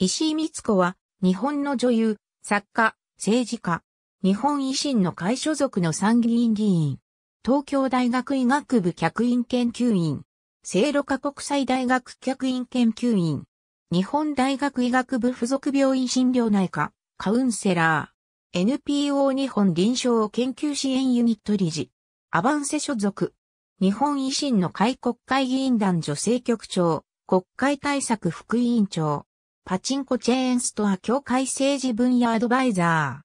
石井光子は、日本の女優、作家、政治家、日本維新の会所属の参議院議員、東京大学医学部客員研究員、聖路加国際大学客員研究員、日本大学医学部附属病院診療内科、カウンセラー、NPO 日本臨床研究支援ユニット理事、アバンセ所属、日本維新の会国会議員団女性局長、国会対策副委員長、パチンコチェーンストア協会政治分野アドバイザ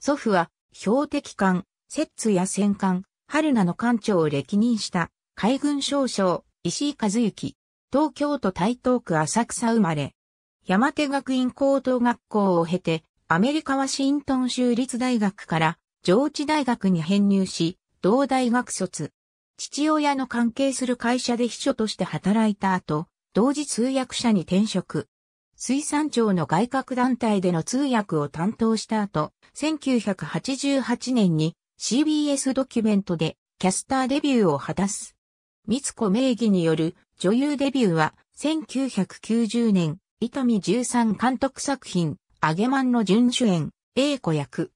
ー。祖父は、標的艦、摂津や戦艦、春名の艦長を歴任した、海軍少将、石井和幸。東京都台東区浅草生まれ。山手学院高等学校を経て、アメリカワシントン州立大学から、上智大学に編入し、同大学卒。父親の関係する会社で秘書として働いた後、同時通訳者に転職。水産庁の外郭団体での通訳を担当した後、1988年に CBS ドキュメントでキャスターデビューを果たす。三つ子名義による女優デビューは1990年、伊丹十三監督作品、アゲマンの準主演、英子役。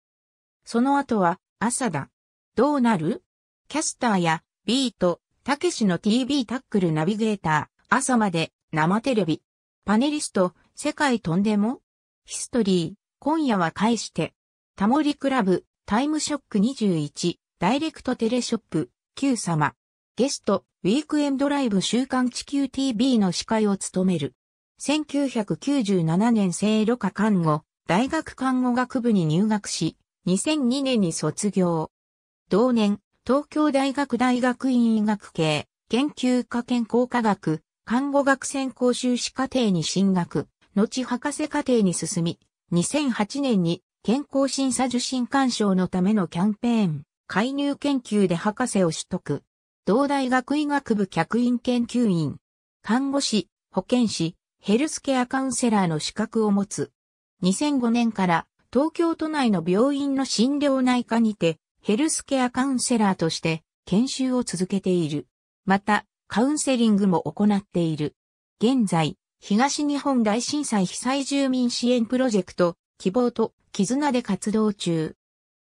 その後は、朝だ。どうなるキャスターや、ビート、たけしの TV タックルナビゲーター、朝まで、生テレビ。パネリスト、世界とんでもヒストリー、今夜は返して、タモリクラブ、タイムショック21、ダイレクトテレショップ、Q 様。ゲスト、ウィークエンドライブ週刊地球 TV の司会を務める。1997年聖路科看護、大学看護学部に入学し、2002年に卒業。同年、東京大学大学院医学系、研究科健康科学、看護学専攻修士課程に進学、後博士課程に進み、2008年に健康審査受診鑑賞のためのキャンペーン、介入研究で博士を取得。同大学医学部客員研究員、看護師、保健師、ヘルスケアカウンセラーの資格を持つ。2005年から東京都内の病院の診療内科にてヘルスケアカウンセラーとして研修を続けている。また、カウンセリングも行っている。現在、東日本大震災被災住民支援プロジェクト、希望と絆で活動中。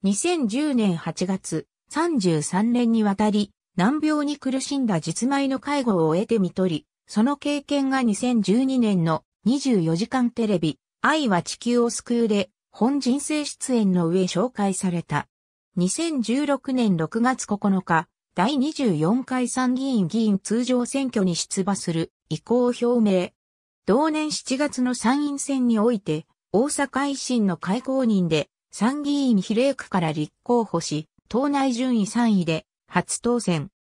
2010年8月、33年にわたり、難病に苦しんだ実米の介護を終えてみとり、その経験が2012年の24時間テレビ、愛は地球を救うで、本人生出演の上紹介された。2016年6月9日、第24回参議院議員通常選挙に出馬する意向を表明。同年7月の参院選において、大阪維新の会公認で参議院比例区から立候補し、党内順位3位で初当選。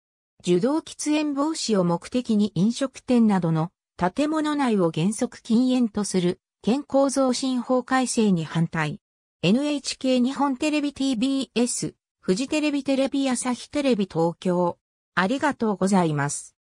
受動喫煙防止を目的に飲食店などの建物内を原則禁煙とする健康増進法改正に反対。NHK 日本テレビ TBS フジテレビテレビ朝日テレビ東京。ありがとうございます。